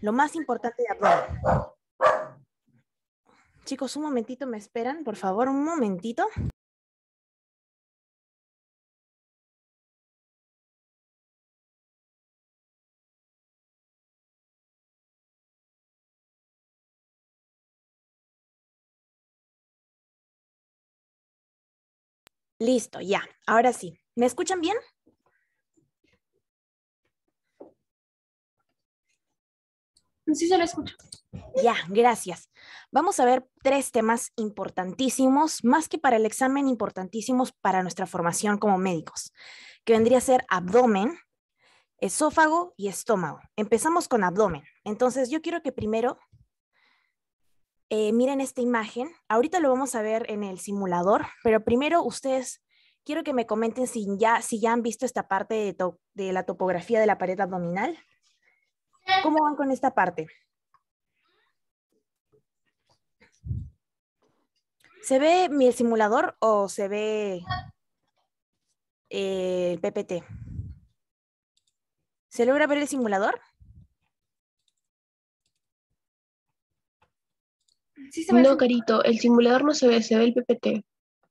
Lo más importante de aprobar. Chicos, un momentito, me esperan, por favor, un momentito. Listo, ya. Ahora sí. ¿Me escuchan bien? Sí, se lo escucho. Ya, gracias. Vamos a ver tres temas importantísimos, más que para el examen, importantísimos para nuestra formación como médicos, que vendría a ser abdomen, esófago y estómago. Empezamos con abdomen. Entonces, yo quiero que primero eh, miren esta imagen. Ahorita lo vamos a ver en el simulador, pero primero ustedes quiero que me comenten si ya, si ya han visto esta parte de, de la topografía de la pared abdominal. ¿Cómo van con esta parte? ¿Se ve mi simulador o se ve eh, el PPT? ¿Se logra ver el simulador? Sí se no, Carito, el simulador no se ve, se ve el PPT.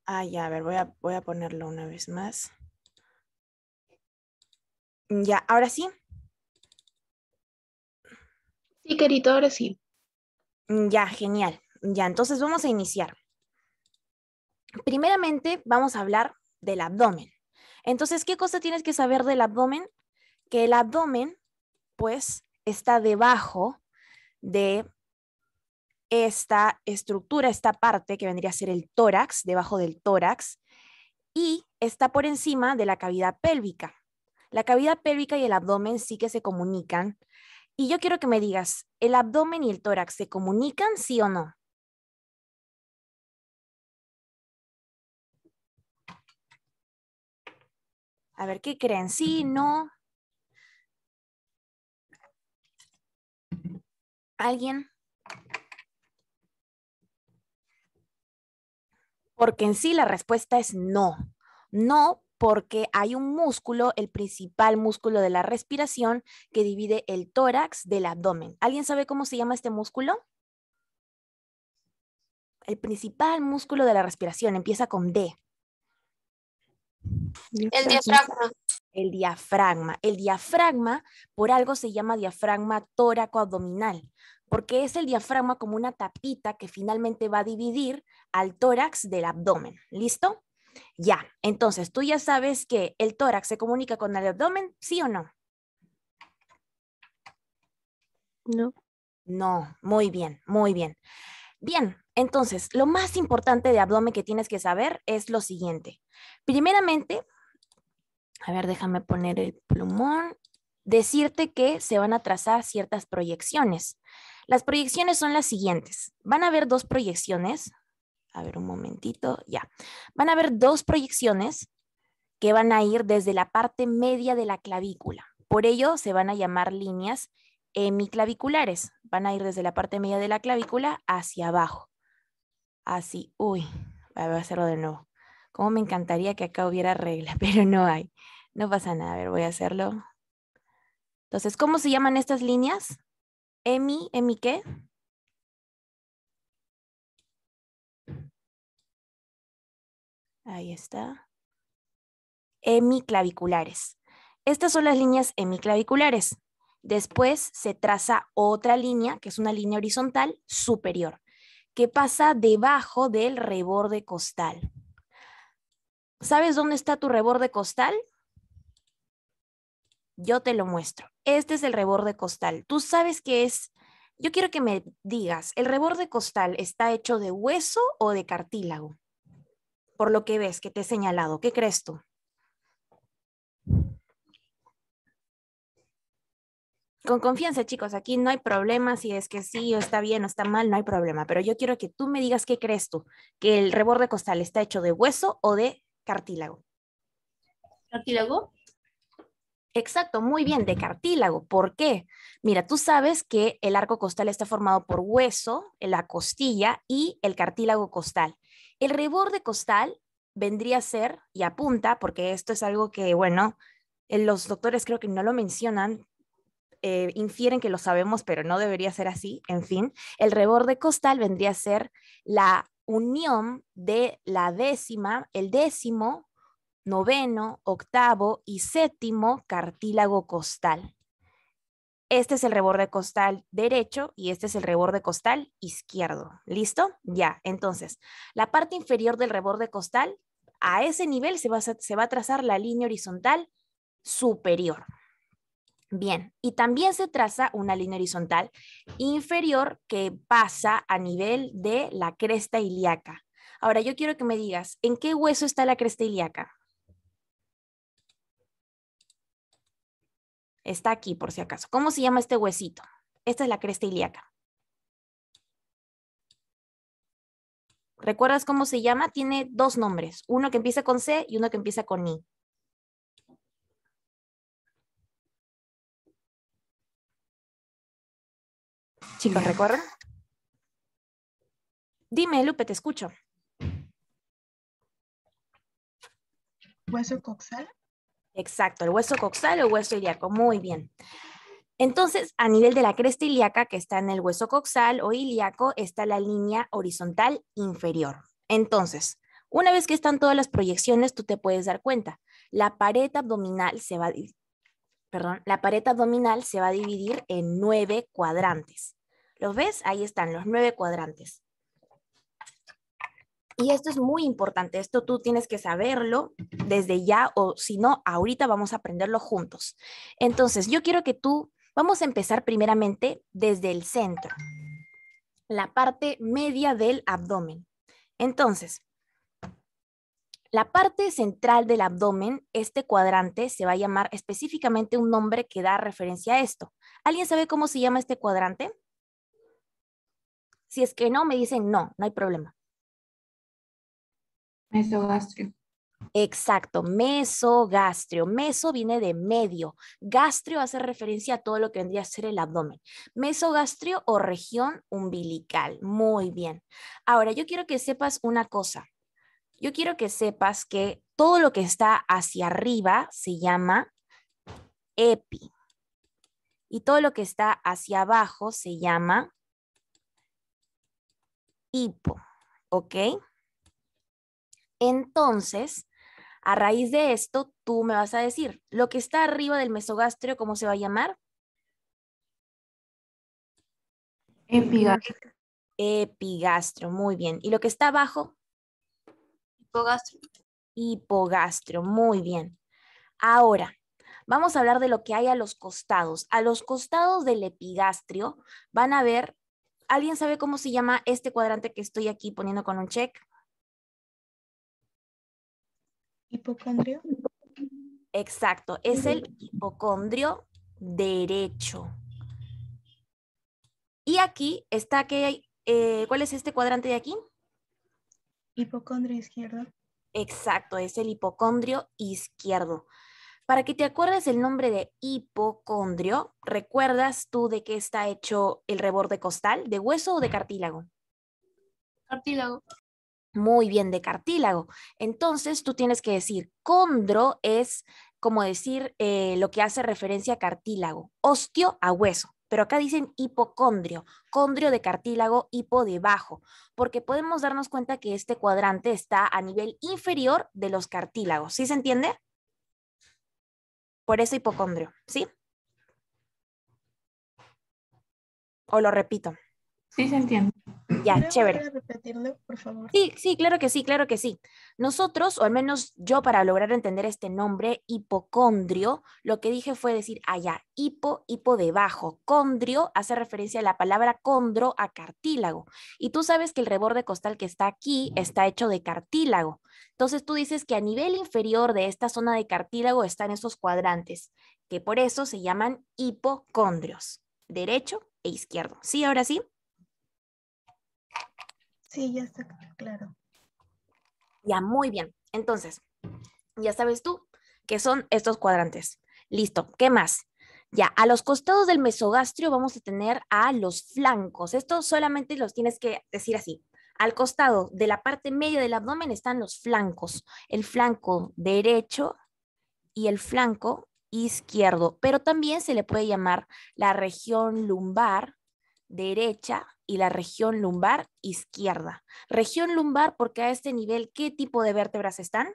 Ah, ya, a ver, voy a, voy a ponerlo una vez más. Ya, ahora sí. Sí, querido, ahora sí. Mm, ya, genial. Ya, entonces vamos a iniciar. Primeramente vamos a hablar del abdomen. Entonces, ¿qué cosa tienes que saber del abdomen? Que el abdomen, pues, está debajo de esta estructura, esta parte que vendría a ser el tórax, debajo del tórax, y está por encima de la cavidad pélvica. La cavidad pélvica y el abdomen sí que se comunican y yo quiero que me digas, ¿el abdomen y el tórax se comunican, sí o no? A ver, ¿qué creen? ¿Sí, no? ¿Alguien? Porque en sí la respuesta es no. No porque hay un músculo, el principal músculo de la respiración, que divide el tórax del abdomen. ¿Alguien sabe cómo se llama este músculo? El principal músculo de la respiración empieza con D. El diafragma. El diafragma. El diafragma, por algo se llama diafragma tóraco-abdominal, porque es el diafragma como una tapita que finalmente va a dividir al tórax del abdomen. ¿Listo? Ya, entonces tú ya sabes que el tórax se comunica con el abdomen, ¿sí o no? No. No, muy bien, muy bien. Bien, entonces, lo más importante de abdomen que tienes que saber es lo siguiente. Primeramente, a ver, déjame poner el plumón, decirte que se van a trazar ciertas proyecciones. Las proyecciones son las siguientes. Van a haber dos proyecciones a ver un momentito, ya. Van a haber dos proyecciones que van a ir desde la parte media de la clavícula. Por ello se van a llamar líneas hemiclaviculares. Van a ir desde la parte media de la clavícula hacia abajo. Así, uy, voy a hacerlo de nuevo. Como me encantaría que acá hubiera regla, pero no hay. No pasa nada, a ver, voy a hacerlo. Entonces, ¿cómo se llaman estas líneas? ¿Emi, emi qué? Ahí está. Hemiclaviculares. Estas son las líneas hemiclaviculares. Después se traza otra línea, que es una línea horizontal superior, que pasa debajo del reborde costal. ¿Sabes dónde está tu reborde costal? Yo te lo muestro. Este es el reborde costal. Tú sabes qué es... Yo quiero que me digas, ¿el reborde costal está hecho de hueso o de cartílago? por lo que ves que te he señalado. ¿Qué crees tú? Con confianza, chicos, aquí no hay problema si es que sí o está bien o está mal, no hay problema, pero yo quiero que tú me digas qué crees tú, que el reborde costal está hecho de hueso o de cartílago. ¿Cartílago? Exacto, muy bien, de cartílago. ¿Por qué? Mira, tú sabes que el arco costal está formado por hueso, la costilla y el cartílago costal. El reborde costal vendría a ser, y apunta, porque esto es algo que, bueno, eh, los doctores creo que no lo mencionan, eh, infieren que lo sabemos, pero no debería ser así, en fin, el reborde costal vendría a ser la unión de la décima, el décimo, noveno, octavo y séptimo cartílago costal. Este es el reborde costal derecho y este es el reborde costal izquierdo. ¿Listo? Ya, entonces, la parte inferior del reborde costal, a ese nivel se va a, trazar la línea horizontal superior. Bien, y también se traza una línea horizontal inferior que pasa a nivel de la cresta ilíaca. Ahora yo quiero que me digas, ¿en qué hueso está la cresta ilíaca? Está aquí, por si acaso. ¿Cómo se llama este huesito? Esta es la cresta ilíaca. ¿Recuerdas cómo se llama? Tiene dos nombres, uno que empieza con C y uno que empieza con I. Chicos, ¿recuerdan? Dime, Lupe, te escucho. ¿Hueso coxal? Exacto, el hueso coxal o hueso ilíaco, muy bien. Entonces, a nivel de la cresta ilíaca, que está en el hueso coxal o ilíaco, está la línea horizontal inferior. Entonces, una vez que están todas las proyecciones, tú te puedes dar cuenta. La pared abdominal se va, perdón, la pared abdominal se va a dividir en nueve cuadrantes. ¿Los ves? Ahí están los nueve cuadrantes. Y esto es muy importante, esto tú tienes que saberlo desde ya o si no, ahorita vamos a aprenderlo juntos. Entonces, yo quiero que tú, vamos a empezar primeramente desde el centro, la parte media del abdomen. Entonces, la parte central del abdomen, este cuadrante, se va a llamar específicamente un nombre que da referencia a esto. ¿Alguien sabe cómo se llama este cuadrante? Si es que no, me dicen no, no hay problema. Mesogastrio. Exacto, mesogastrio. Meso viene de medio. Gastrio hace referencia a todo lo que vendría a ser el abdomen. Mesogastrio o región umbilical. Muy bien. Ahora, yo quiero que sepas una cosa. Yo quiero que sepas que todo lo que está hacia arriba se llama epi. Y todo lo que está hacia abajo se llama hipo. ¿Ok? Entonces, a raíz de esto, tú me vas a decir, lo que está arriba del mesogastrio, ¿cómo se va a llamar? Epigastrio. Epigastro, muy bien. ¿Y lo que está abajo? Hipogastro. Hipogastrio, muy bien. Ahora, vamos a hablar de lo que hay a los costados. A los costados del epigastrio van a ver, ¿alguien sabe cómo se llama este cuadrante que estoy aquí poniendo con un check? Hipocondrio. Exacto, es el hipocondrio derecho. Y aquí está que, eh, ¿cuál es este cuadrante de aquí? Hipocondrio izquierdo. Exacto, es el hipocondrio izquierdo. Para que te acuerdes el nombre de hipocondrio, ¿recuerdas tú de qué está hecho el reborde costal? ¿De hueso o de cartílago? Cartílago muy bien de cartílago. Entonces tú tienes que decir, condro es como decir eh, lo que hace referencia a cartílago, osteo a hueso, pero acá dicen hipocondrio, condrio de cartílago, hipo debajo, porque podemos darnos cuenta que este cuadrante está a nivel inferior de los cartílagos, ¿sí se entiende? Por eso hipocondrio, ¿sí? ¿O lo repito? Sí se entiende. Ya, chévere. repetirlo, por favor? Sí, sí, claro que sí, claro que sí. Nosotros, o al menos yo para lograr entender este nombre, hipocondrio, lo que dije fue decir allá, ah, hipo, hipo debajo. Condrio hace referencia a la palabra condro a cartílago. Y tú sabes que el reborde costal que está aquí está hecho de cartílago. Entonces tú dices que a nivel inferior de esta zona de cartílago están esos cuadrantes, que por eso se llaman hipocondrios, derecho e izquierdo. ¿Sí? Ahora sí. Sí, ya está claro. Ya, muy bien. Entonces, ya sabes tú que son estos cuadrantes. Listo, ¿qué más? Ya, a los costados del mesogastrio vamos a tener a los flancos. Esto solamente los tienes que decir así. Al costado de la parte media del abdomen están los flancos. El flanco derecho y el flanco izquierdo. Pero también se le puede llamar la región lumbar derecha y la región lumbar izquierda. Región lumbar porque a este nivel, ¿qué tipo de vértebras están?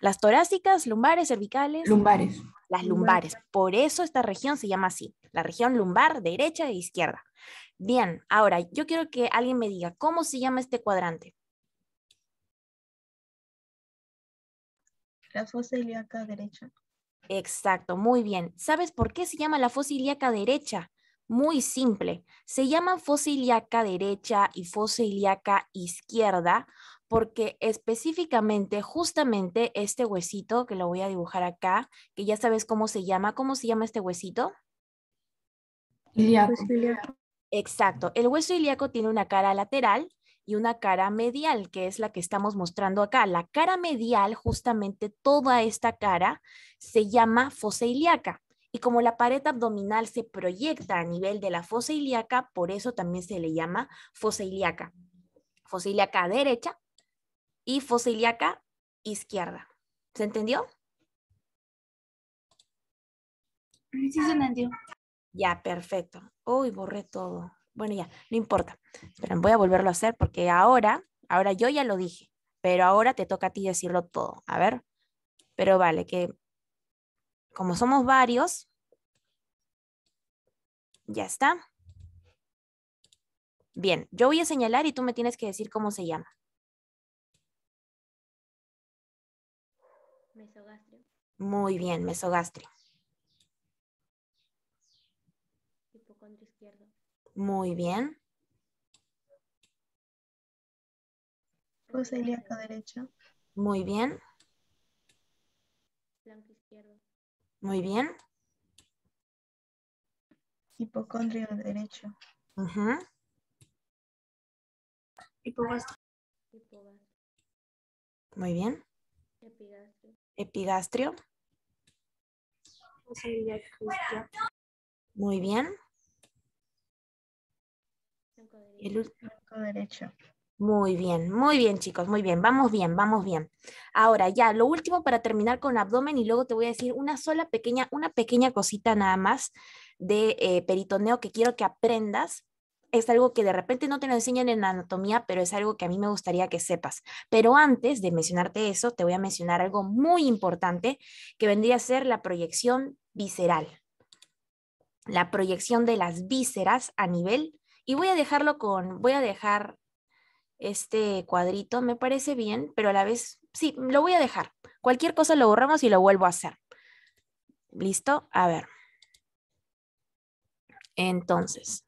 Las torácicas, lumbares, cervicales. Lumbares. Las lumbares. Por eso esta región se llama así, la región lumbar derecha e izquierda. Bien, ahora yo quiero que alguien me diga, ¿cómo se llama este cuadrante? La fosa ilíaca derecha. Exacto, muy bien. ¿Sabes por qué se llama la fosa ilíaca derecha? Muy simple. Se llama fosa ilíaca derecha y fosa ilíaca izquierda porque específicamente, justamente este huesito, que lo voy a dibujar acá, que ya sabes cómo se llama, ¿cómo se llama este huesito? Ilíaco. Exacto. El hueso ilíaco tiene una cara lateral y una cara medial, que es la que estamos mostrando acá. La cara medial, justamente toda esta cara, se llama fosa ilíaca. Y como la pared abdominal se proyecta a nivel de la fosa ilíaca, por eso también se le llama fosa ilíaca. Fosa ilíaca derecha y fosa ilíaca izquierda. ¿Se entendió? Sí, se entendió. Ya, perfecto. Uy, borré todo. Bueno, ya, no importa. Esperen, voy a volverlo a hacer porque ahora, ahora yo ya lo dije, pero ahora te toca a ti decirlo todo. A ver, pero vale, que como somos varios, ya está. Bien, yo voy a señalar y tú me tienes que decir cómo se llama. Mesogastrio. Muy bien, mesogastrio. Muy bien. Fosa pues ilíaca derecha. Muy bien. Blanco izquierdo. Muy bien. Hipocondrio derecho. Uh Hipogastrio. Hipogastrio. Muy bien. Epigastrio. Epigastrio. Pues Muy bien. El último derecho. Muy bien, muy bien chicos, muy bien, vamos bien, vamos bien. Ahora ya, lo último para terminar con abdomen y luego te voy a decir una sola pequeña, una pequeña cosita nada más de eh, peritoneo que quiero que aprendas. Es algo que de repente no te lo enseñan en anatomía, pero es algo que a mí me gustaría que sepas. Pero antes de mencionarte eso, te voy a mencionar algo muy importante que vendría a ser la proyección visceral. La proyección de las vísceras a nivel y voy a dejarlo con, voy a dejar este cuadrito, me parece bien, pero a la vez, sí, lo voy a dejar. Cualquier cosa lo borramos y lo vuelvo a hacer. ¿Listo? A ver. Entonces,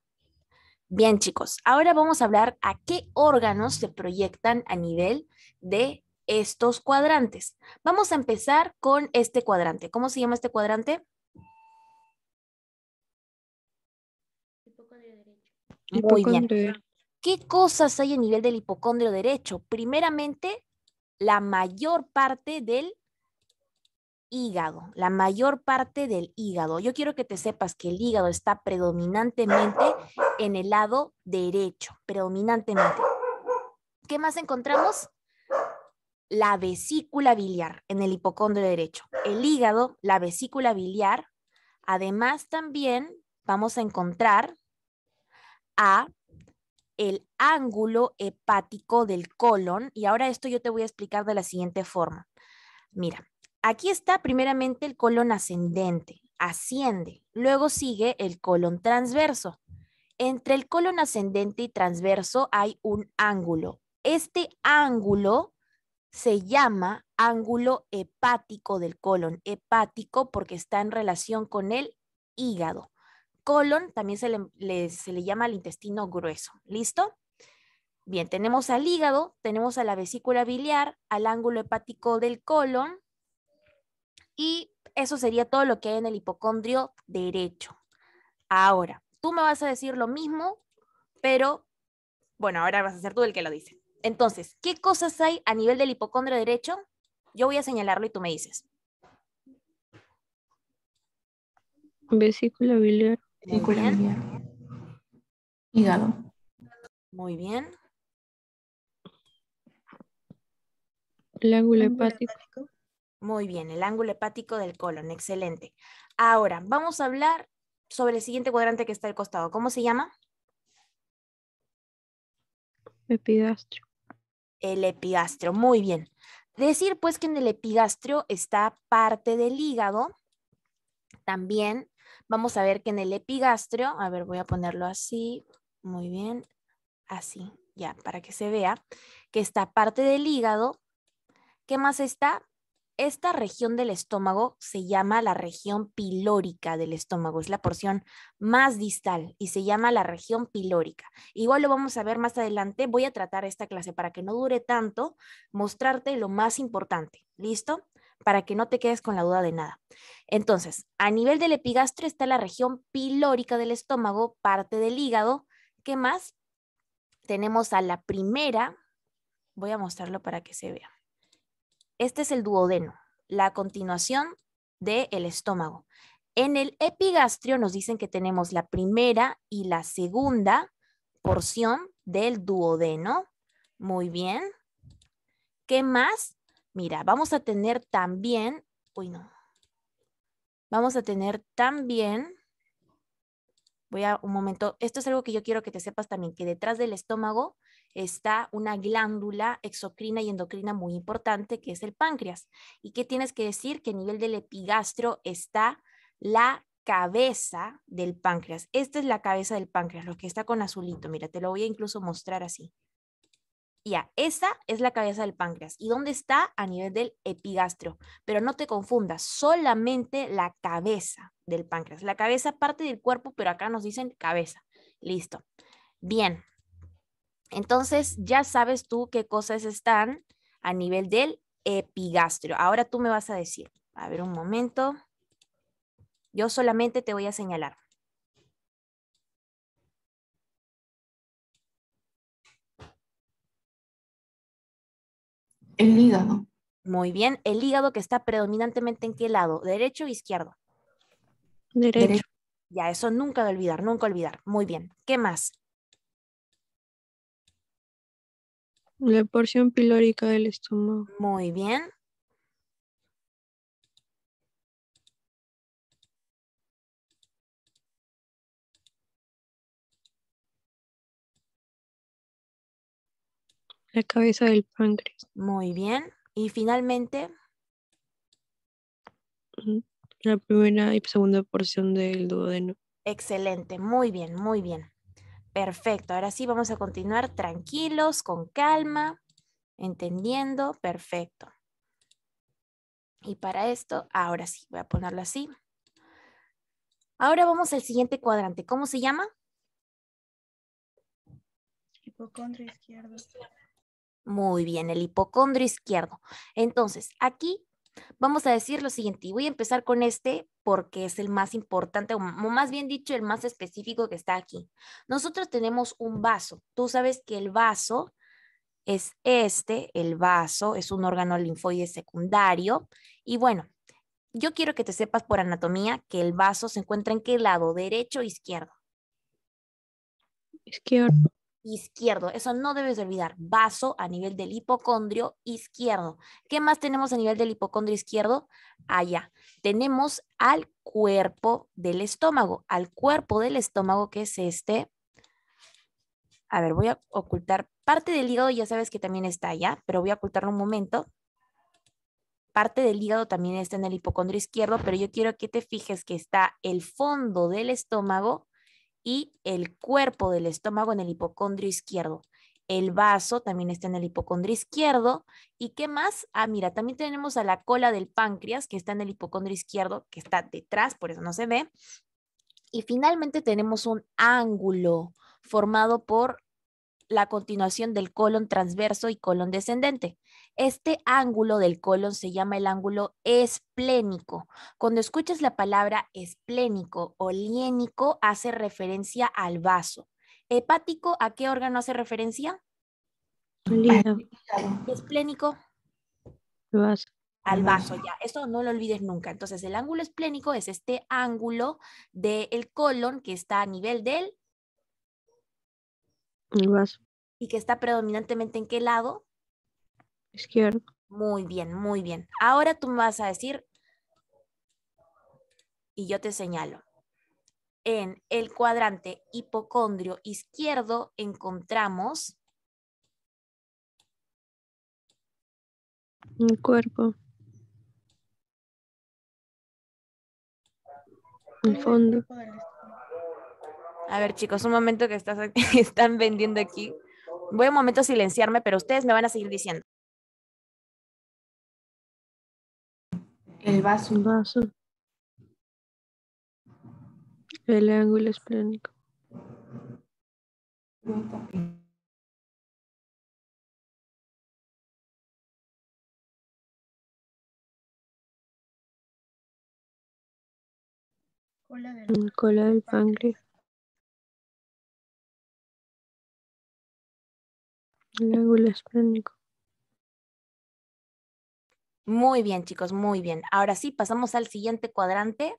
bien chicos, ahora vamos a hablar a qué órganos se proyectan a nivel de estos cuadrantes. Vamos a empezar con este cuadrante. ¿Cómo se llama este cuadrante? Muy bien. ¿Qué cosas hay a nivel del hipocondrio derecho? Primeramente, la mayor parte del hígado, la mayor parte del hígado. Yo quiero que te sepas que el hígado está predominantemente en el lado derecho, predominantemente. ¿Qué más encontramos? La vesícula biliar en el hipocondrio derecho. El hígado, la vesícula biliar. Además, también vamos a encontrar a el ángulo hepático del colon. Y ahora esto yo te voy a explicar de la siguiente forma. Mira, aquí está primeramente el colon ascendente, asciende. Luego sigue el colon transverso. Entre el colon ascendente y transverso hay un ángulo. Este ángulo se llama ángulo hepático del colon. Hepático porque está en relación con el hígado colon también se le, se le llama al intestino grueso. ¿Listo? Bien, tenemos al hígado, tenemos a la vesícula biliar, al ángulo hepático del colon y eso sería todo lo que hay en el hipocondrio derecho. Ahora, tú me vas a decir lo mismo, pero bueno, ahora vas a ser tú el que lo dice. Entonces, ¿qué cosas hay a nivel del hipocondrio derecho? Yo voy a señalarlo y tú me dices. Vesícula biliar, muy Hígado. Muy bien. El ángulo hepático. Muy bien, el ángulo hepático del colon, excelente. Ahora, vamos a hablar sobre el siguiente cuadrante que está al costado. ¿Cómo se llama? Epigastrio. El epigastrio, muy bien. Decir pues que en el epigastrio está parte del hígado, también vamos a ver que en el epigastrio, a ver, voy a ponerlo así, muy bien, así, ya, para que se vea, que esta parte del hígado, ¿qué más está? Esta región del estómago se llama la región pilórica del estómago, es la porción más distal y se llama la región pilórica. Igual lo vamos a ver más adelante, voy a tratar esta clase para que no dure tanto, mostrarte lo más importante, ¿listo? para que no te quedes con la duda de nada. Entonces, a nivel del epigastrio está la región pilórica del estómago, parte del hígado. ¿Qué más? Tenemos a la primera. Voy a mostrarlo para que se vea. Este es el duodeno, la continuación del estómago. En el epigastrio nos dicen que tenemos la primera y la segunda porción del duodeno. Muy bien. ¿Qué más? Mira, vamos a tener también, uy no, vamos a tener también, voy a un momento, esto es algo que yo quiero que te sepas también, que detrás del estómago está una glándula exocrina y endocrina muy importante que es el páncreas. ¿Y qué tienes que decir? Que a nivel del epigastro está la cabeza del páncreas. Esta es la cabeza del páncreas, lo que está con azulito. Mira, te lo voy a incluso mostrar así. Esa es la cabeza del páncreas. ¿Y dónde está? A nivel del epigastrio. Pero no te confundas, solamente la cabeza del páncreas. La cabeza parte del cuerpo, pero acá nos dicen cabeza. Listo. Bien. Entonces ya sabes tú qué cosas están a nivel del epigastrio. Ahora tú me vas a decir, a ver un momento. Yo solamente te voy a señalar. El hígado. Muy bien, el hígado que está predominantemente en qué lado, derecho o izquierdo. Derecho. Ya, eso nunca de olvidar, nunca olvidar. Muy bien, ¿qué más? La porción pilórica del estómago. Muy bien. la cabeza del páncreas. Muy bien. Y finalmente. La primera y segunda porción del duodeno. Excelente, muy bien, muy bien. Perfecto, ahora sí vamos a continuar tranquilos, con calma, entendiendo, perfecto. Y para esto, ahora sí, voy a ponerlo así. Ahora vamos al siguiente cuadrante. ¿Cómo se llama? Hipocondria izquierda. Muy bien, el hipocondrio izquierdo. Entonces, aquí vamos a decir lo siguiente, y voy a empezar con este porque es el más importante, o más bien dicho, el más específico que está aquí. Nosotros tenemos un vaso. Tú sabes que el vaso es este, el vaso, es un órgano linfoide secundario. Y bueno, yo quiero que te sepas por anatomía que el vaso se encuentra en qué lado, derecho o izquierdo. Izquierdo izquierdo. Eso no debes olvidar. Vaso a nivel del hipocondrio izquierdo. ¿Qué más tenemos a nivel del hipocondrio izquierdo? Allá. Tenemos al cuerpo del estómago. Al cuerpo del estómago que es este. A ver, voy a ocultar parte del hígado. Ya sabes que también está allá, pero voy a ocultarlo un momento. Parte del hígado también está en el hipocondrio izquierdo, pero yo quiero que te fijes que está el fondo del estómago y el cuerpo del estómago en el hipocondrio izquierdo. El vaso también está en el hipocondrio izquierdo. ¿Y qué más? Ah, mira, también tenemos a la cola del páncreas que está en el hipocondrio izquierdo, que está detrás, por eso no se ve. Y finalmente tenemos un ángulo formado por la continuación del colon transverso y colon descendente. Este ángulo del colon se llama el ángulo esplénico. Cuando escuchas la palabra esplénico o liénico, hace referencia al vaso. ¿Hepático a qué órgano hace referencia? Esplénico. Vaso. Al vaso, ya. Eso no lo olvides nunca. Entonces, el ángulo esplénico es este ángulo del colon que está a nivel del el vaso. Y que está predominantemente en qué lado? Izquierdo. Muy bien, muy bien. Ahora tú me vas a decir, y yo te señalo, en el cuadrante hipocondrio izquierdo encontramos... Un cuerpo. el fondo. A ver, chicos, un momento que están vendiendo aquí. Voy un momento a silenciarme, pero ustedes me van a seguir diciendo. el vaso. El vaso. El ángulo esplénico. Cola del, mm, cola del páncreas. El ángulo esplénico. Muy bien, chicos, muy bien. Ahora sí, pasamos al siguiente cuadrante,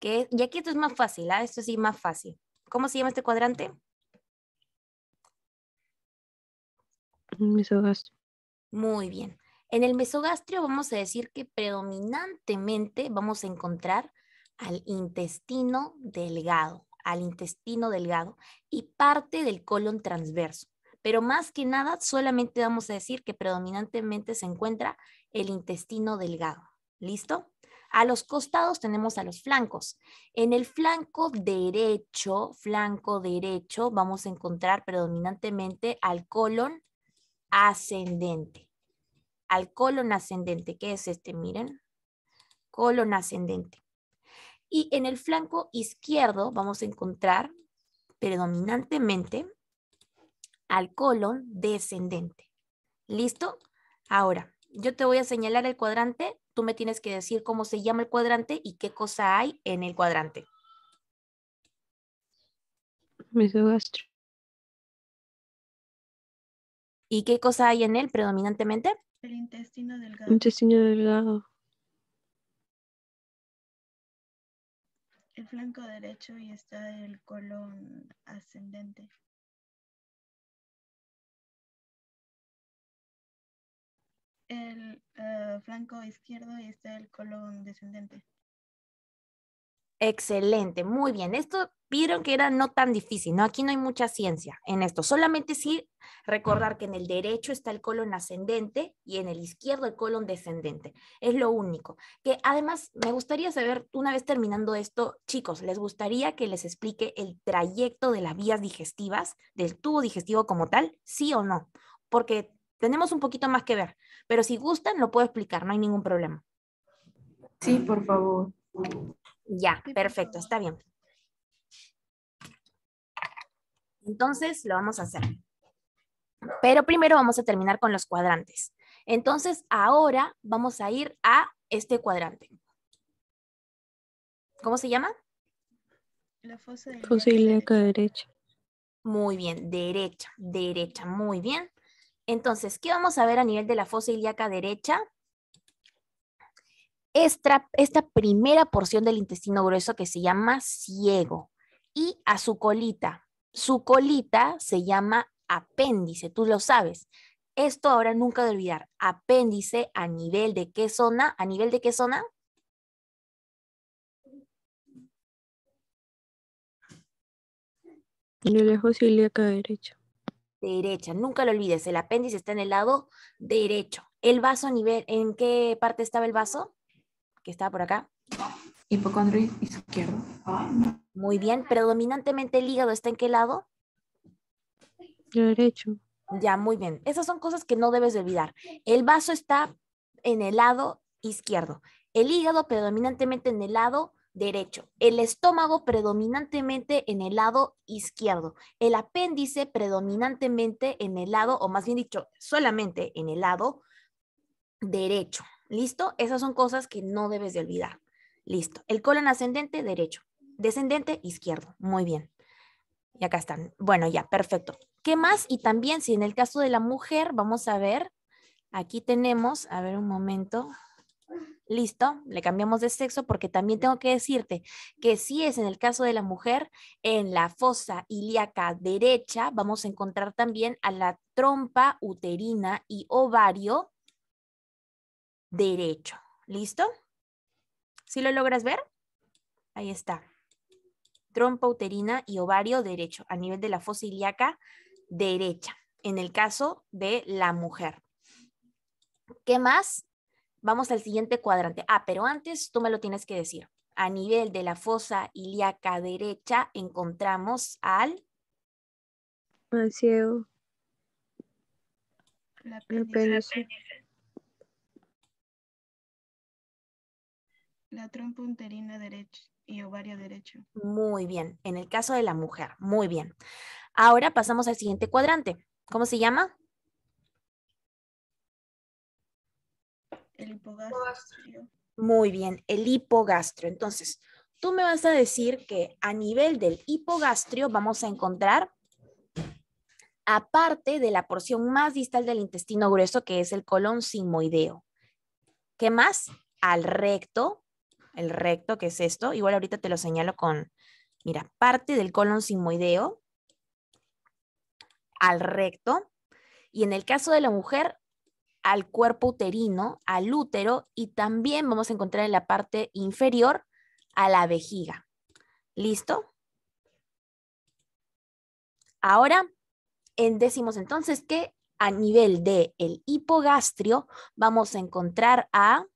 que es, y aquí esto es más fácil, ¿ah? esto sí más fácil. ¿Cómo se llama este cuadrante? Mesogastrio. Muy bien. En el mesogastrio vamos a decir que predominantemente vamos a encontrar al intestino delgado, al intestino delgado y parte del colon transverso pero más que nada solamente vamos a decir que predominantemente se encuentra el intestino delgado. ¿Listo? A los costados tenemos a los flancos. En el flanco derecho, flanco derecho, vamos a encontrar predominantemente al colon ascendente. Al colon ascendente, ¿Qué es este, miren, colon ascendente. Y en el flanco izquierdo vamos a encontrar predominantemente al colon descendente. ¿Listo? Ahora, yo te voy a señalar el cuadrante, tú me tienes que decir cómo se llama el cuadrante y qué cosa hay en el cuadrante. ¿Y qué cosa hay en él predominantemente? El intestino delgado. Intestino delgado. El flanco derecho y está el colon ascendente. el eh, flanco izquierdo y está el colon descendente. Excelente, muy bien. Esto vieron que era no tan difícil, ¿no? Aquí no hay mucha ciencia en esto. Solamente sí recordar que en el derecho está el colon ascendente y en el izquierdo el colon descendente. Es lo único. Que además me gustaría saber, una vez terminando esto, chicos, ¿les gustaría que les explique el trayecto de las vías digestivas, del tubo digestivo como tal? ¿Sí o no? Porque tenemos un poquito más que ver, pero si gustan lo puedo explicar, no hay ningún problema. Sí, por favor. Ya, perfecto, está bien. Entonces lo vamos a hacer. Pero primero vamos a terminar con los cuadrantes. Entonces ahora vamos a ir a este cuadrante. ¿Cómo se llama? La fosa de la derecha. Muy bien, derecha, derecha, muy bien. Entonces, ¿qué vamos a ver a nivel de la fosa ilíaca derecha? Esta, primera porción del intestino grueso que se llama ciego y a su colita. Su colita se llama apéndice, tú lo sabes. Esto ahora nunca de olvidar. Apéndice a nivel de qué zona, a nivel de qué zona. De la fosa ilíaca derecha derecha. Nunca lo olvides, el apéndice está en el lado derecho. El vaso a nivel, ¿en qué parte estaba el vaso? Que estaba por acá. Hipocondrio izquierdo. Muy bien, predominantemente el hígado está en qué lado? Derecho. Ya, muy bien. Esas son cosas que no debes de olvidar. El vaso está en el lado izquierdo. El hígado predominantemente en el lado derecho, el estómago predominantemente en el lado izquierdo, el apéndice predominantemente en el lado, o más bien dicho, solamente en el lado derecho. ¿Listo? Esas son cosas que no debes de olvidar. Listo. El colon ascendente, derecho. Descendente, izquierdo. Muy bien. Y acá están. Bueno, ya, perfecto. ¿Qué más? Y también, si en el caso de la mujer, vamos a ver, aquí tenemos, a ver un momento, listo, le cambiamos de sexo porque también tengo que decirte que si es en el caso de la mujer, en la fosa ilíaca derecha vamos a encontrar también a la trompa uterina y ovario derecho. ¿Listo? ¿Sí lo logras ver? Ahí está. Trompa uterina y ovario derecho a nivel de la fosa ilíaca derecha, en el caso de la mujer. ¿Qué más? Vamos al siguiente cuadrante. Ah, pero antes tú me lo tienes que decir. A nivel de la fosa ilíaca derecha encontramos al... ciego. La La trompa derecha y ovario derecho. Muy bien. En el caso de la mujer. Muy bien. Ahora pasamos al siguiente cuadrante. ¿Cómo se llama? El hipogastrio. Muy bien, el hipogastrio. Entonces, tú me vas a decir que a nivel del hipogastrio vamos a encontrar, aparte de la porción más distal del intestino grueso, que es el colon simoideo. ¿Qué más? Al recto, el recto que es esto, igual ahorita te lo señalo con, mira, parte del colon simoideo. al recto, y en el caso de la mujer, al cuerpo uterino, al útero y también vamos a encontrar en la parte inferior a la vejiga. ¿Listo? Ahora, en decimos entonces que a nivel del el hipogastrio vamos a encontrar a...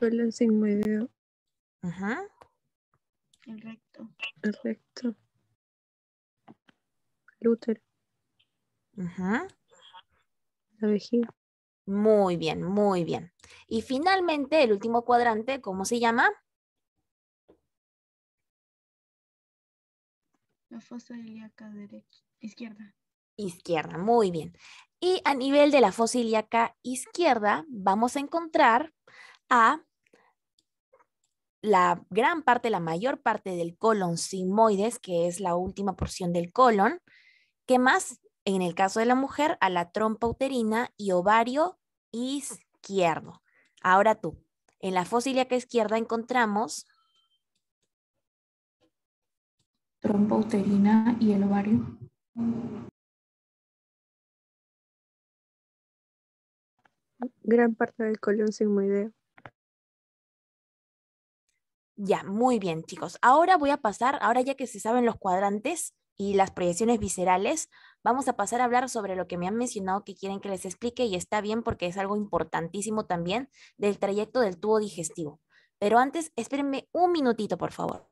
El Ajá. El recto. El recto. El útero. Ajá. Muy bien, muy bien. Y finalmente, el último cuadrante, ¿cómo se llama? La fosa ilíaca derecha, izquierda. Izquierda, muy bien. Y a nivel de la fosa ilíaca izquierda, vamos a encontrar a la gran parte, la mayor parte del colon simoides, que es la última porción del colon. que más? en el caso de la mujer, a la trompa uterina y ovario izquierdo. Ahora tú, en la fosiliaca izquierda encontramos... Trompa uterina y el ovario. Gran parte del colon sigmoideo. Ya, muy bien, chicos. Ahora voy a pasar, ahora ya que se saben los cuadrantes y las proyecciones viscerales, vamos a pasar a hablar sobre lo que me han mencionado que quieren que les explique y está bien porque es algo importantísimo también del trayecto del tubo digestivo. Pero antes, espérenme un minutito, por favor.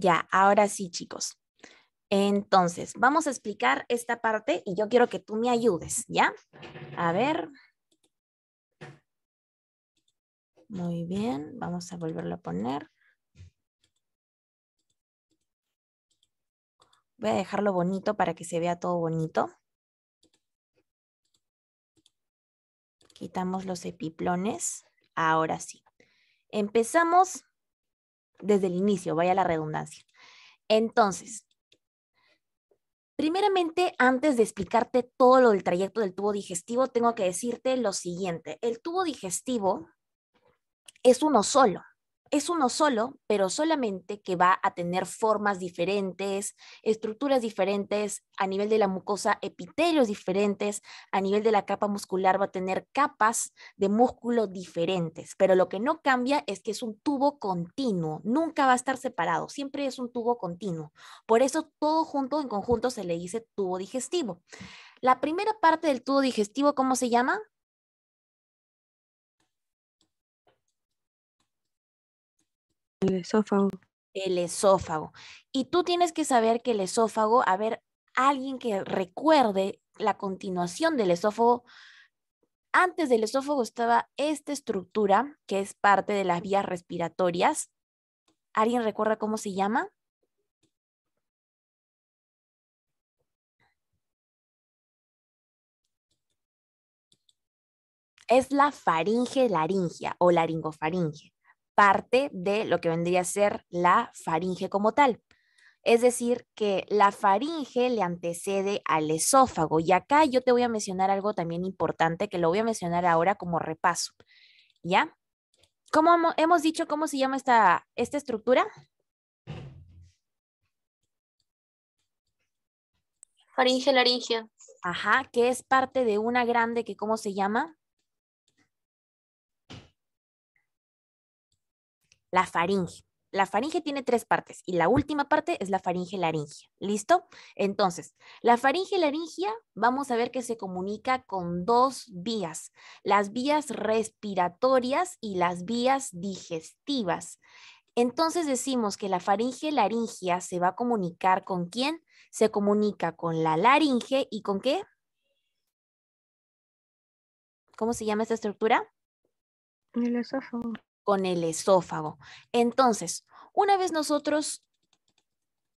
Ya, ahora sí, chicos. Entonces, vamos a explicar esta parte y yo quiero que tú me ayudes, ¿ya? A ver. Muy bien, vamos a volverlo a poner. Voy a dejarlo bonito para que se vea todo bonito. Quitamos los epiplones. Ahora sí. Empezamos desde el inicio, vaya la redundancia. Entonces, primeramente, antes de explicarte todo lo del trayecto del tubo digestivo, tengo que decirte lo siguiente. El tubo digestivo es uno solo es uno solo, pero solamente que va a tener formas diferentes, estructuras diferentes, a nivel de la mucosa epitelios diferentes, a nivel de la capa muscular va a tener capas de músculo diferentes, pero lo que no cambia es que es un tubo continuo, nunca va a estar separado, siempre es un tubo continuo. Por eso todo junto, en conjunto, se le dice tubo digestivo. La primera parte del tubo digestivo, ¿cómo se llama? El esófago. El esófago. Y tú tienes que saber que el esófago, a ver, alguien que recuerde la continuación del esófago. Antes del esófago estaba esta estructura que es parte de las vías respiratorias. ¿Alguien recuerda cómo se llama? Es la faringe laringia o laringofaringe parte de lo que vendría a ser la faringe como tal. Es decir, que la faringe le antecede al esófago. Y acá yo te voy a mencionar algo también importante que lo voy a mencionar ahora como repaso. ¿Ya? ¿Cómo hemos dicho cómo se llama esta, estructura? Faringe laringe. Ajá, que es parte de una grande que, ¿cómo se llama? la faringe. La faringe tiene tres partes y la última parte es la faringe laringe. ¿Listo? Entonces, la faringe laringia vamos a ver que se comunica con dos vías, las vías respiratorias y las vías digestivas. Entonces decimos que la faringe laringia se va a comunicar con quién? Se comunica con la laringe y con qué? ¿Cómo se llama esta estructura? El esófago con el esófago. Entonces, una vez nosotros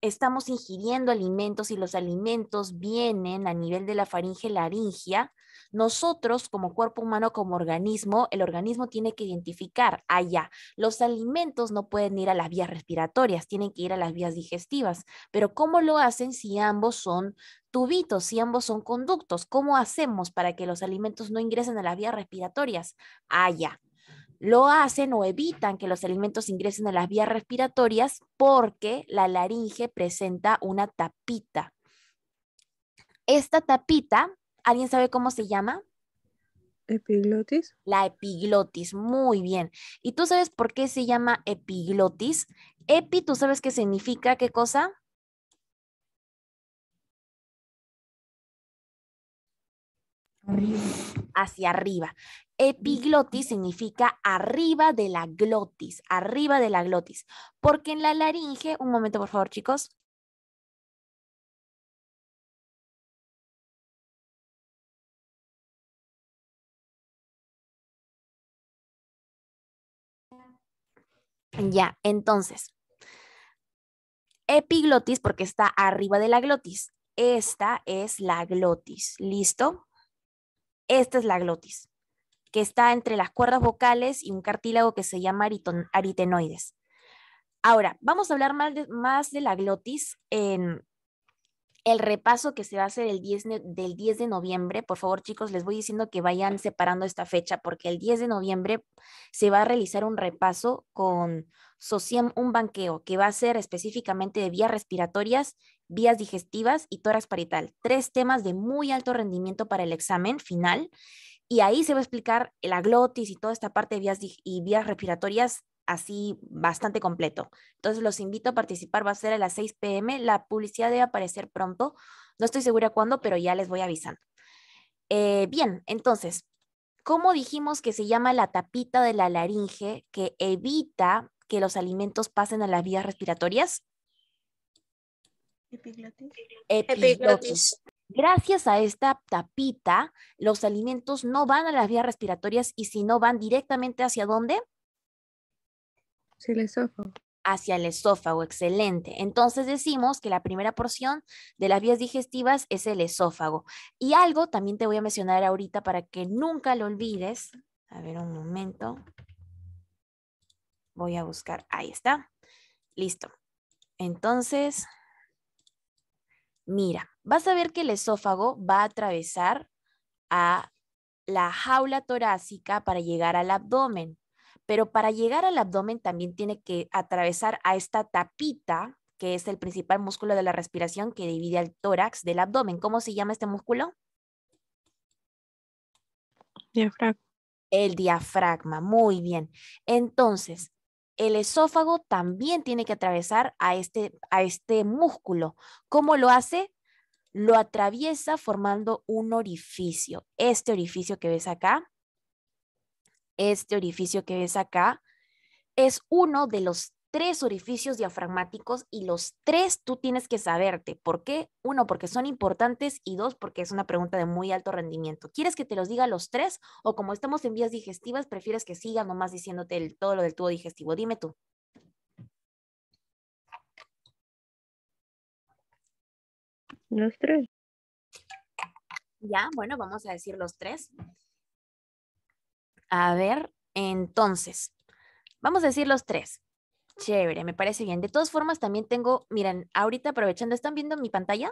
estamos ingiriendo alimentos y los alimentos vienen a nivel de la faringe laringia, nosotros como cuerpo humano, como organismo, el organismo tiene que identificar allá. Los alimentos no pueden ir a las vías respiratorias, tienen que ir a las vías digestivas. Pero ¿cómo lo hacen si ambos son tubitos, si ambos son conductos? ¿Cómo hacemos para que los alimentos no ingresen a las vías respiratorias? Allá lo hacen o evitan que los alimentos ingresen a las vías respiratorias porque la laringe presenta una tapita. Esta tapita, ¿alguien sabe cómo se llama? Epiglotis. La epiglotis, muy bien. ¿Y tú sabes por qué se llama epiglotis? Epi, ¿tú sabes qué significa? ¿Qué cosa? Arriba. Hacia arriba. Epiglotis significa arriba de la glotis, arriba de la glotis, porque en la laringe, un momento por favor chicos, Ya, entonces, epiglotis, porque está arriba de la glotis. Esta es la glotis, ¿listo? Esta es la glotis que está entre las cuerdas vocales y un cartílago que se llama aritenoides. Ahora, vamos a hablar más de, la glotis en el repaso que se va a hacer el 10 del 10 de noviembre. Por favor, chicos, les voy diciendo que vayan separando esta fecha porque el 10 de noviembre se va a realizar un repaso con Sociem un banqueo que va a ser específicamente de vías respiratorias, vías digestivas y tórax parietal. Tres temas de muy alto rendimiento para el examen final y ahí se va a explicar la glotis y toda esta parte de vías, y vías respiratorias así bastante completo. Entonces los invito a participar, va a ser a las 6 pm, la publicidad debe aparecer pronto, no estoy segura cuándo, pero ya les voy avisando. Eh, bien, entonces, ¿cómo dijimos que se llama la tapita de la laringe que evita que los alimentos pasen a las vías respiratorias? Epiglotis. Epiglotis. Gracias a esta tapita, los alimentos no van a las vías respiratorias y si no van directamente hacia dónde? Hacia el esófago. Hacia el esófago, excelente. Entonces decimos que la primera porción de las vías digestivas es el esófago. Y algo también te voy a mencionar ahorita para que nunca lo olvides. A ver un momento. Voy a buscar. Ahí está. Listo. Entonces, mira, vas a ver que el esófago va a atravesar a la jaula torácica para llegar al abdomen. Pero para llegar al abdomen también tiene que atravesar a esta tapita, que es el principal músculo de la respiración que divide al tórax del abdomen. ¿Cómo se llama este músculo? Diafragma. El diafragma, muy bien. Entonces, el esófago también tiene que atravesar a este, a este músculo. ¿Cómo lo hace? lo atraviesa formando un orificio. Este orificio que ves acá, este orificio que ves acá, es uno de los tres orificios diafragmáticos y los tres tú tienes que saberte. ¿Por qué? Uno, porque son importantes y dos, porque es una pregunta de muy alto rendimiento. ¿Quieres que te los diga los tres o como estamos en vías digestivas, prefieres que siga nomás diciéndote todo lo del tubo digestivo? Dime tú. Los tres. Ya, bueno, vamos a decir los tres. A ver, entonces, vamos a decir los tres. Chévere, me parece bien. De todas formas, también tengo, miren, ahorita aprovechando, ¿están viendo mi pantalla?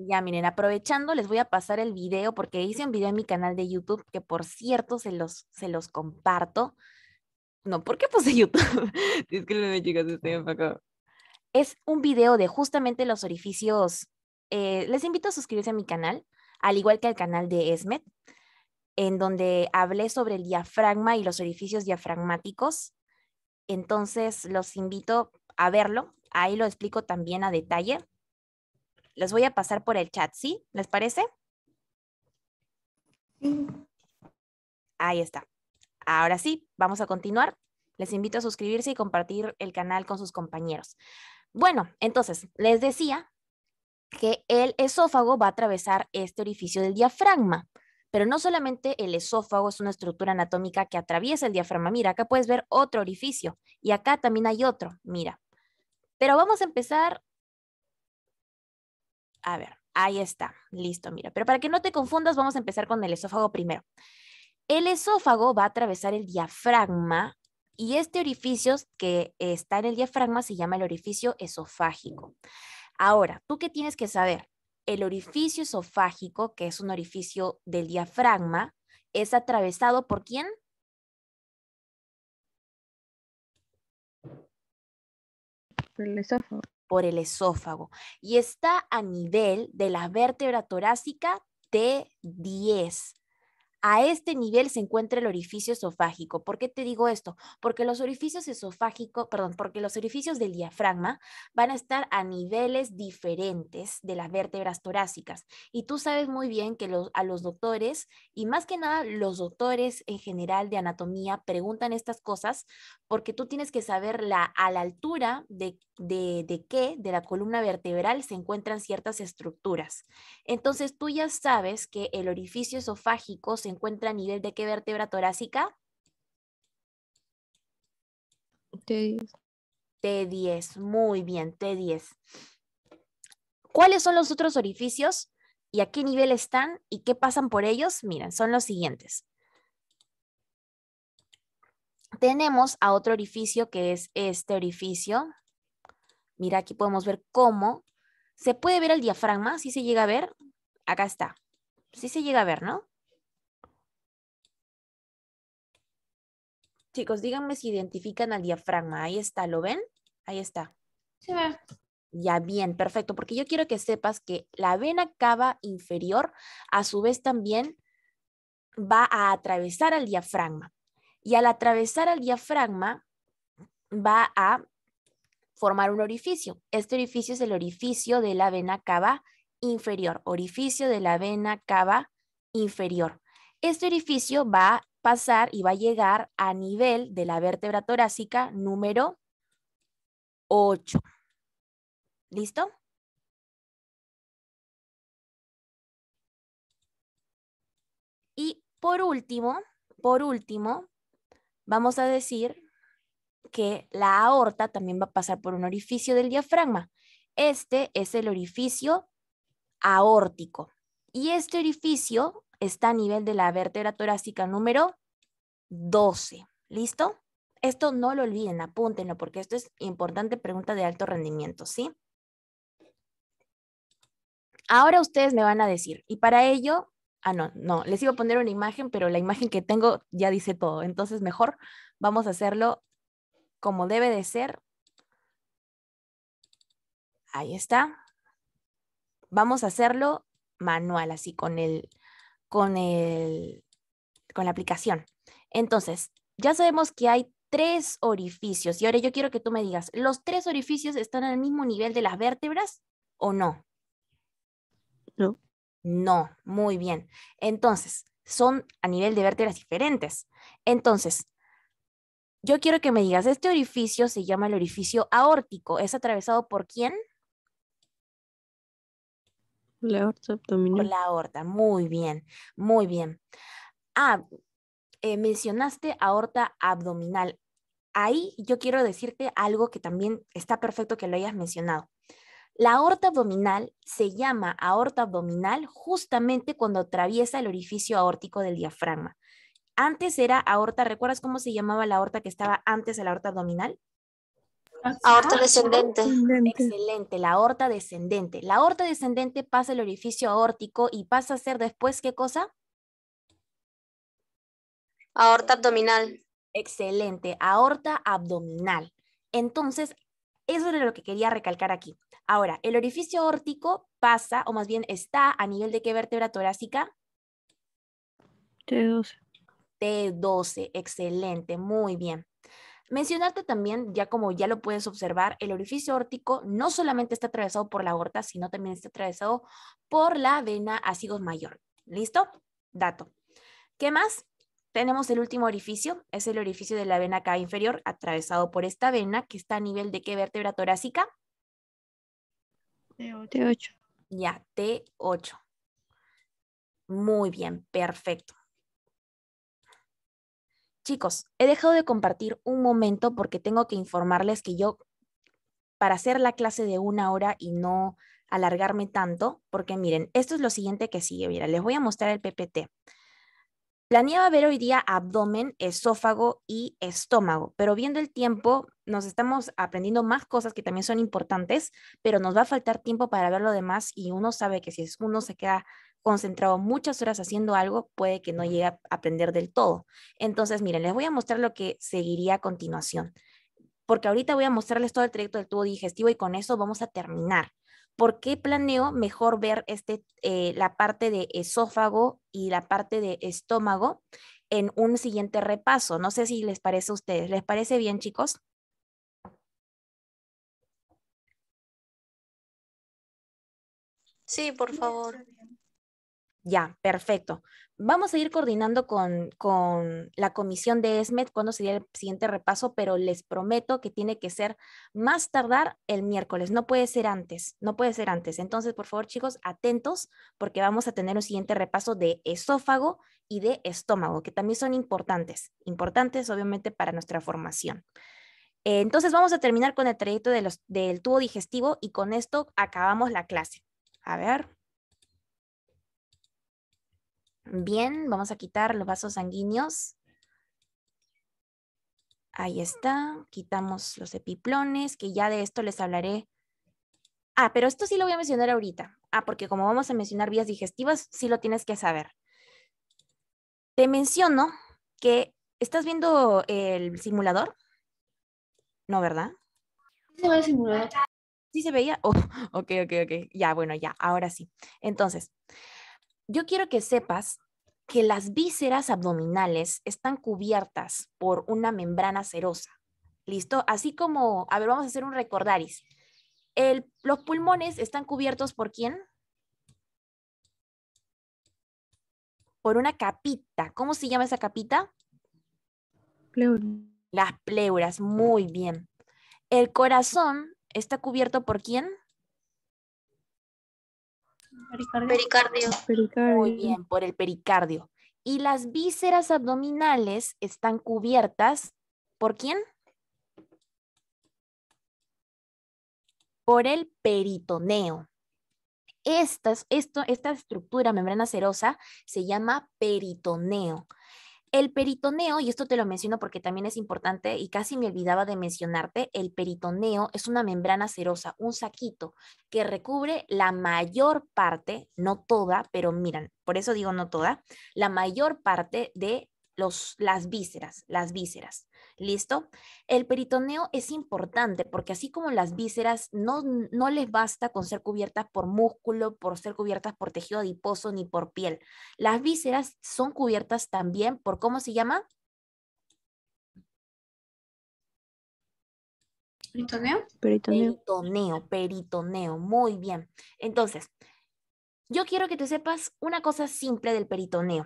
Ya, miren, aprovechando, les voy a pasar el video porque hice un video en mi canal de YouTube que, por cierto, se los, se los comparto. No, ¿por qué puse YouTube? Disculpenme, chicas estoy ah. enfocado. Es un video de justamente los orificios. Eh, les invito a suscribirse a mi canal, al igual que al canal de ESMET, en donde hablé sobre el diafragma y los orificios diafragmáticos. Entonces, los invito a verlo. Ahí lo explico también a detalle. Les voy a pasar por el chat, ¿sí? ¿Les parece? Ahí está. Ahora sí, vamos a continuar. Les invito a suscribirse y compartir el canal con sus compañeros. Bueno, entonces, les decía que el esófago va a atravesar este orificio del diafragma, pero no solamente el esófago es una estructura anatómica que atraviesa el diafragma. Mira, acá puedes ver otro orificio y acá también hay otro, mira. Pero vamos a empezar. A ver, ahí está, listo, mira. Pero para que no te confundas, vamos a empezar con el esófago primero. El esófago va a atravesar el diafragma y este orificio que está en el diafragma se llama el orificio esofágico. Ahora, ¿tú qué tienes que saber? El orificio esofágico, que es un orificio del diafragma, es atravesado por quién? Por el esófago. Por el esófago. Y está a nivel de la vértebra torácica T10 a este nivel se encuentra el orificio esofágico. ¿Por qué te digo esto? Porque los orificios esofágicos, perdón, porque los orificios del diafragma van a estar a niveles diferentes de las vértebras torácicas. Y tú sabes muy bien que los, a los doctores, y más que nada los doctores en general de anatomía, preguntan estas cosas porque tú tienes que saber la, a la altura de de, qué, de la columna vertebral, se encuentran ciertas estructuras. Entonces tú ya sabes que el orificio esofágico se encuentra a nivel de qué vértebra torácica? T10. T10, muy bien, T10. ¿Cuáles son los otros orificios y a qué nivel están y qué pasan por ellos? Miren, son los siguientes. Tenemos a otro orificio que es este orificio, Mira, aquí podemos ver cómo se puede ver el diafragma, si se llega a ver, acá está. Si ¿Sí se llega a ver, ¿no? Chicos, díganme si identifican al diafragma. Ahí está, ¿lo ven? Ahí está. Se ve. Ya, bien, perfecto, porque yo quiero que sepas que la vena cava inferior a su vez también va a atravesar al diafragma. Y al atravesar al diafragma va a formar un orificio. Este orificio es el orificio de la vena cava inferior, orificio de la vena cava inferior. Este orificio va a pasar y va a llegar a nivel de la vértebra torácica número 8. ¿Listo? Y por último, por último, vamos a decir que la aorta también va a pasar por un orificio del diafragma. Este es el orificio aórtico. Y este orificio está a nivel de la vértebra torácica número 12. ¿Listo? Esto no lo olviden, apúntenlo, porque esto es importante pregunta de alto rendimiento, ¿sí? Ahora ustedes me van a decir, y para ello, ah, no, no, les iba a poner una imagen, pero la imagen que tengo ya dice todo, entonces mejor vamos a hacerlo como debe de ser. Ahí está. Vamos a hacerlo manual, así con el, con el, con la aplicación. Entonces, ya sabemos que hay tres orificios y ahora yo quiero que tú me digas, ¿los tres orificios están al mismo nivel de las vértebras o no? No. No, muy bien. Entonces, son a nivel de vértebras diferentes. Entonces, yo quiero que me digas, este orificio se llama el orificio aórtico. ¿Es atravesado por quién? La aorta abdominal. la aorta, muy bien, muy bien. Ah, eh, mencionaste aorta abdominal. Ahí yo quiero decirte algo que también está perfecto que lo hayas mencionado. La aorta abdominal se llama aorta abdominal justamente cuando atraviesa el orificio aórtico del diafragma. Antes era aorta, ¿recuerdas cómo se llamaba la aorta que estaba antes de la aorta abdominal? Aorta descendente. Excelente, la aorta descendente. La aorta descendente pasa el orificio aórtico y pasa a ser después qué cosa? Aorta abdominal. Excelente, aorta abdominal. Entonces, eso era lo que quería recalcar aquí. Ahora, el orificio aórtico pasa, o más bien está, a nivel de qué vértebra torácica? T12. T12. Excelente, muy bien. Mencionarte también, ya como ya lo puedes observar, el orificio órtico no solamente está atravesado por la aorta, sino también está atravesado por la vena ácidos mayor. ¿Listo? Dato. ¿Qué más? Tenemos el último orificio, es el orificio de la vena cava inferior, atravesado por esta vena que está a nivel de qué vértebra torácica? T8. Ya, T8. Muy bien, perfecto. Chicos, he dejado de compartir un momento porque tengo que informarles que yo, para hacer la clase de una hora y no alargarme tanto, porque miren, esto es lo siguiente que sigue. Mira, les voy a mostrar el PPT. Planeaba ver hoy día abdomen, esófago y estómago, pero viendo el tiempo nos estamos aprendiendo más cosas que también son importantes, pero nos va a faltar tiempo para ver lo demás y uno sabe que si uno se queda concentrado muchas horas haciendo algo, puede que no llegue a aprender del todo. Entonces, miren, les voy a mostrar lo que seguiría a continuación, porque ahorita voy a mostrarles todo el trayecto del tubo digestivo y con eso vamos a terminar. ¿por qué planeo mejor ver este, eh, la parte de esófago y la parte de estómago en un siguiente repaso? No sé si les parece a ustedes. ¿Les parece bien, chicos? Sí, por favor. Ya, perfecto. Vamos a ir coordinando con, la comisión de ESMED cuándo sería el siguiente repaso, pero les prometo que tiene que ser más tardar el miércoles, no puede ser antes, no puede ser antes. Entonces, por favor, chicos, atentos porque vamos a tener un siguiente repaso de esófago y de estómago, que también son importantes, importantes obviamente para nuestra formación. Eh, entonces vamos a terminar con el trayecto de los, del tubo digestivo y con esto acabamos la clase. A ver. Bien, vamos a quitar los vasos sanguíneos. Ahí está, quitamos los epiplones, que ya de esto les hablaré. Ah, pero esto sí lo voy a mencionar ahorita. Ah, porque como vamos a mencionar vías digestivas, sí lo tienes que saber. Te menciono que, ¿estás viendo el simulador? No, ¿verdad? Se el simulador. ¿Sí se veía? Oh, ok, ok, ok. Ya, bueno, ya, ahora sí. Entonces, yo quiero que sepas que las vísceras abdominales están cubiertas por una membrana serosa. ¿Listo? Así como, a ver, vamos a hacer un recordaris. los pulmones están cubiertos por quién? Por una capita. ¿Cómo se llama esa capita? Pleura. Las pleuras, muy bien. El corazón está cubierto por quién? Pericardio. Muy bien, por el pericardio. Y las vísceras abdominales están cubiertas por quién? Por el peritoneo. Esta, esto, esta estructura membrana serosa se llama peritoneo. El peritoneo, y esto te lo menciono porque también es importante y casi me olvidaba de mencionarte, el peritoneo es una membrana serosa, un saquito que recubre la mayor parte, no toda, pero miran, por eso digo no toda, la mayor parte de las vísceras, las vísceras. ¿Listo? El peritoneo es importante porque así como las vísceras no, les basta con ser cubiertas por músculo, por ser cubiertas por tejido adiposo ni por piel. Las vísceras son cubiertas también por, ¿cómo se llama? ¿Peritoneo? Peritoneo. Peritoneo, peritoneo. Muy bien. Entonces, yo quiero que te sepas una cosa simple del peritoneo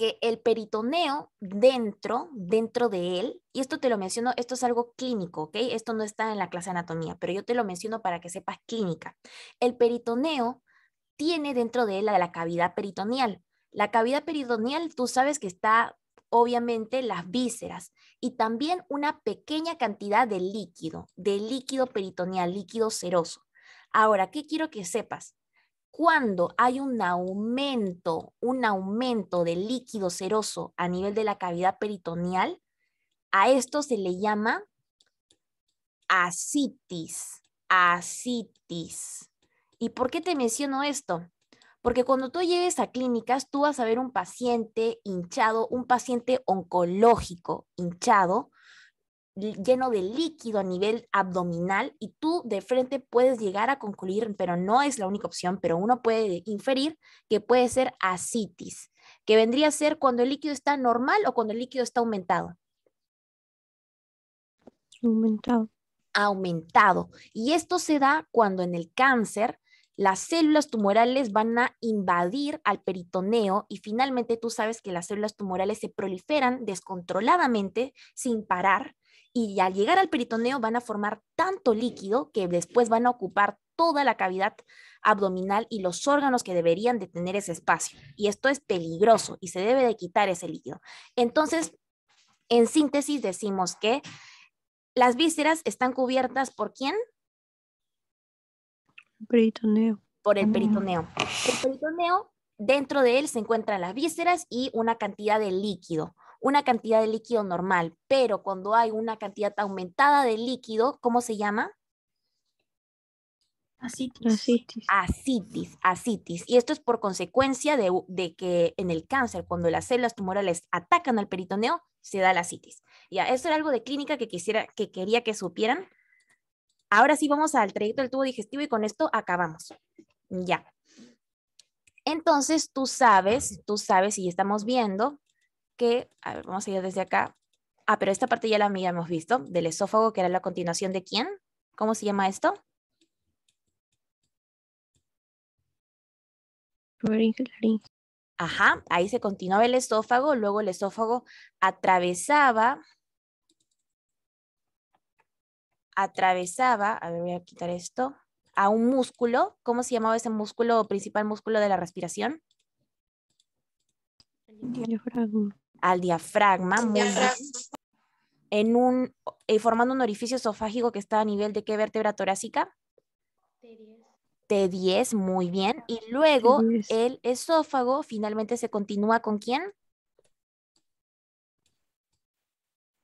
que el peritoneo dentro, dentro de él, y esto te lo menciono, esto es algo clínico, ¿ok? Esto no está en la clase de anatomía, pero yo te lo menciono para que sepas clínica. El peritoneo tiene dentro de él la, la cavidad peritoneal. La cavidad peritoneal, tú sabes que está obviamente las vísceras y también una pequeña cantidad de líquido, de líquido peritoneal, líquido seroso. Ahora, ¿qué quiero que sepas? cuando hay un aumento, un aumento de líquido seroso a nivel de la cavidad peritoneal, a esto se le llama ascitis. Ascitis. ¿Y por qué te menciono esto? Porque cuando tú llegues a clínicas, tú vas a ver un paciente hinchado, un paciente oncológico hinchado, lleno de líquido a nivel abdominal y tú de frente puedes llegar a concluir, pero no es la única opción, pero uno puede inferir que puede ser asitis, que vendría a ser cuando el líquido está normal o cuando el líquido está aumentado. Aumentado. Aumentado. Y esto se da cuando en el cáncer las células tumorales van a invadir al peritoneo y finalmente tú sabes que las células tumorales se proliferan descontroladamente sin parar y al llegar al peritoneo van a formar tanto líquido que después van a ocupar toda la cavidad abdominal y los órganos que deberían de tener ese espacio. Y esto es peligroso y se debe de quitar ese líquido. Entonces, en síntesis decimos que las vísceras están cubiertas por quién? Peritoneo. Por el ah. peritoneo. El peritoneo, dentro de él se encuentran las vísceras y una cantidad de líquido una cantidad de líquido normal, pero cuando hay una cantidad aumentada de líquido, ¿cómo se llama? Asitis. Asitis. Asitis, Y esto es por consecuencia de, que en el cáncer, cuando las células tumorales atacan al peritoneo, se da la asitis. Ya, esto era algo de clínica que quisiera, que quería que supieran. Ahora sí vamos al trayecto del tubo digestivo y con esto acabamos. Ya. Entonces tú sabes, tú sabes y estamos viendo que, a ver, vamos a ir desde acá. Ah, pero esta parte ya la hemos visto, del esófago, que era la continuación de quién. ¿Cómo se llama esto? Ajá, ahí se continuaba el esófago, luego el esófago atravesaba, atravesaba, a ver, voy a quitar esto, a un músculo. ¿Cómo se llamaba ese músculo, principal músculo de la respiración? El diafragma al diafragma, muy en un, eh, formando un orificio esofágico que está a nivel de qué vértebra torácica? T10, T10, muy bien. Y luego el esófago finalmente se continúa con quién?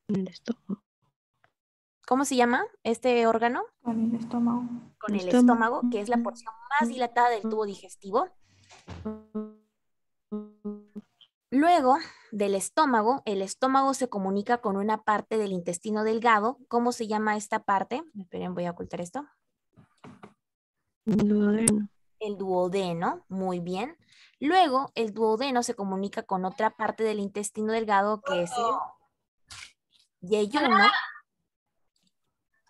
Con El estómago. ¿Cómo se llama este órgano? Con el estómago. Con el estómago que es la porción más dilatada del tubo digestivo. Luego del estómago, el estómago se comunica con una parte del intestino delgado. ¿Cómo se llama esta parte? Esperen, voy a ocultar esto. El duodeno. El duodeno, muy bien. Luego, el duodeno se comunica con otra parte del intestino delgado que es el yeyuno.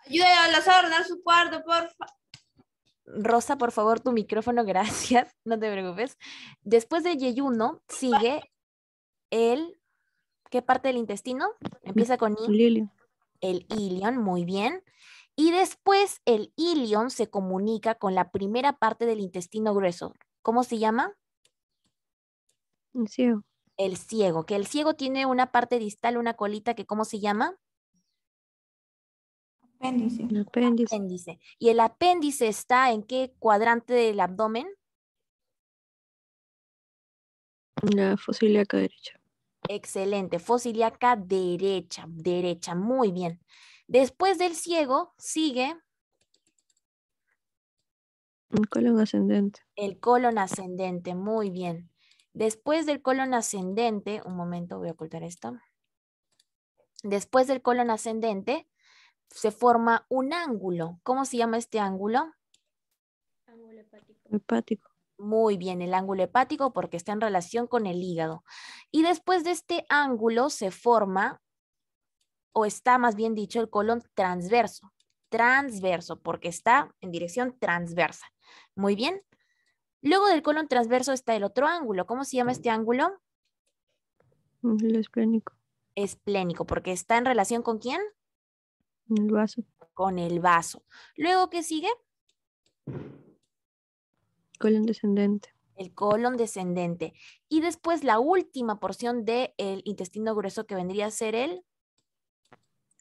Ayuda a las su cuarto, porfa. Rosa, por favor, tu micrófono, gracias. No te preocupes. Después de yeyuno sigue el, ¿qué parte del intestino? Empieza con El ilion. El ilion, muy bien. Y después el ilion se comunica con la primera parte del intestino grueso. ¿Cómo se llama? El ciego. El ciego, que el ciego tiene una parte distal, una colita que ¿cómo se llama? Apéndice. apéndice. apéndice. ¿Y el apéndice está en qué cuadrante del abdomen? La fosiliaca derecha. Excelente, fosiliaca derecha, derecha, muy bien. Después del ciego sigue... El colon ascendente. El colon ascendente, muy bien. Después del colon ascendente, un momento, voy a ocultar esto. Después del colon ascendente se forma un ángulo. ¿Cómo se llama este ángulo? Ángulo hepático. Hepático muy bien el ángulo hepático porque está en relación con el hígado. Y después de este ángulo se forma, o está más bien dicho, el colon transverso. Transverso, porque está en dirección transversa. Muy bien. Luego del colon transverso está el otro ángulo. ¿Cómo se llama este ángulo? esplénico. Esplénico, porque está en relación con quién? El vaso. Con el vaso. Luego, ¿qué sigue? Colon descendente. El colon descendente. Y después la última porción del el intestino grueso que vendría a ser el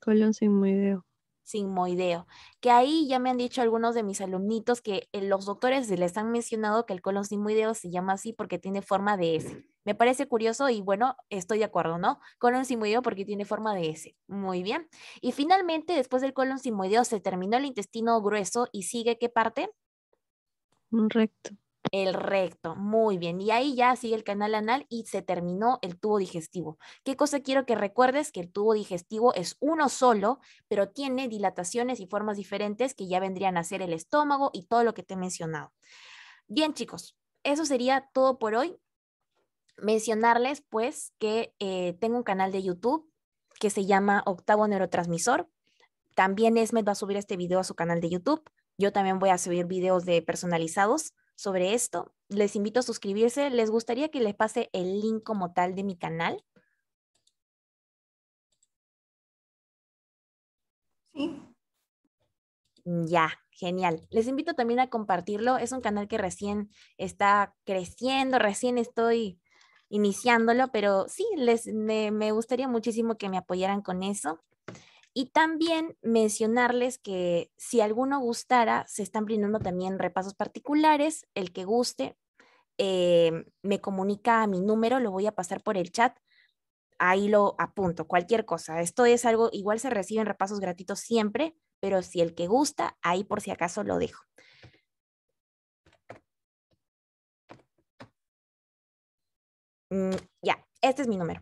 colon sigmoideo. Sigmoideo. Que ahí ya me han dicho algunos de mis alumnitos que eh, los doctores les han mencionado que el colon sigmoideo se llama así porque tiene forma de S. Me parece curioso y bueno, estoy de acuerdo, ¿no? Colon simoideo porque tiene forma de S. Muy bien. Y finalmente, después del colon simoideo se terminó el intestino grueso y sigue qué parte? un recto. El recto, muy bien. Y ahí ya sigue el canal anal y se terminó el tubo digestivo. ¿Qué cosa quiero que recuerdes? Que el tubo digestivo es uno solo, pero tiene dilataciones y formas diferentes que ya vendrían a ser el estómago y todo lo que te he mencionado. Bien, chicos, eso sería todo por hoy. Mencionarles, pues, que eh, tengo un canal de YouTube que se llama Octavo Neurotransmisor. También Esmed va a subir este video a su canal de YouTube. Yo también voy a subir videos de personalizados sobre esto. Les invito a suscribirse. ¿Les gustaría que les pase el link como tal de mi canal? Sí. Mm, ya, genial. Les invito también a compartirlo. Es un canal que recién está creciendo, recién estoy iniciándolo, pero sí, les, me, me gustaría muchísimo que me apoyaran con eso. Y también mencionarles que si alguno gustara, se están brindando también repasos particulares. El que guste, eh, me comunica a mi número, lo voy a pasar por el chat. Ahí lo apunto, cualquier cosa. Esto es algo, igual se reciben repasos gratuitos siempre, pero si el que gusta, ahí por si acaso lo dejo. Mm, ya, este es mi número.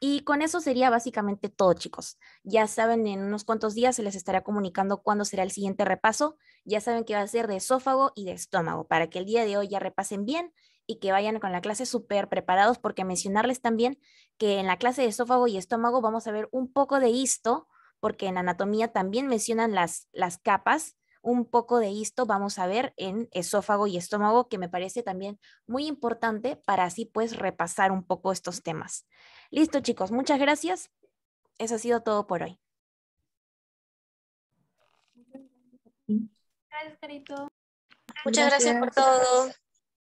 Y con eso sería básicamente todo, chicos. Ya saben, en unos cuantos días se les estará comunicando cuándo será el siguiente repaso. Ya saben que va a ser de esófago y de estómago, para que el día de hoy ya repasen bien y que vayan con la clase súper preparados, porque mencionarles también que en la clase de esófago y estómago vamos a ver un poco de histo, porque en anatomía también mencionan las, las capas un poco de esto vamos a ver en esófago y estómago, que me parece también muy importante para así pues repasar un poco estos temas. Listo chicos, muchas gracias. Eso ha sido todo por hoy. Gracias, Carito. Muchas gracias por todo.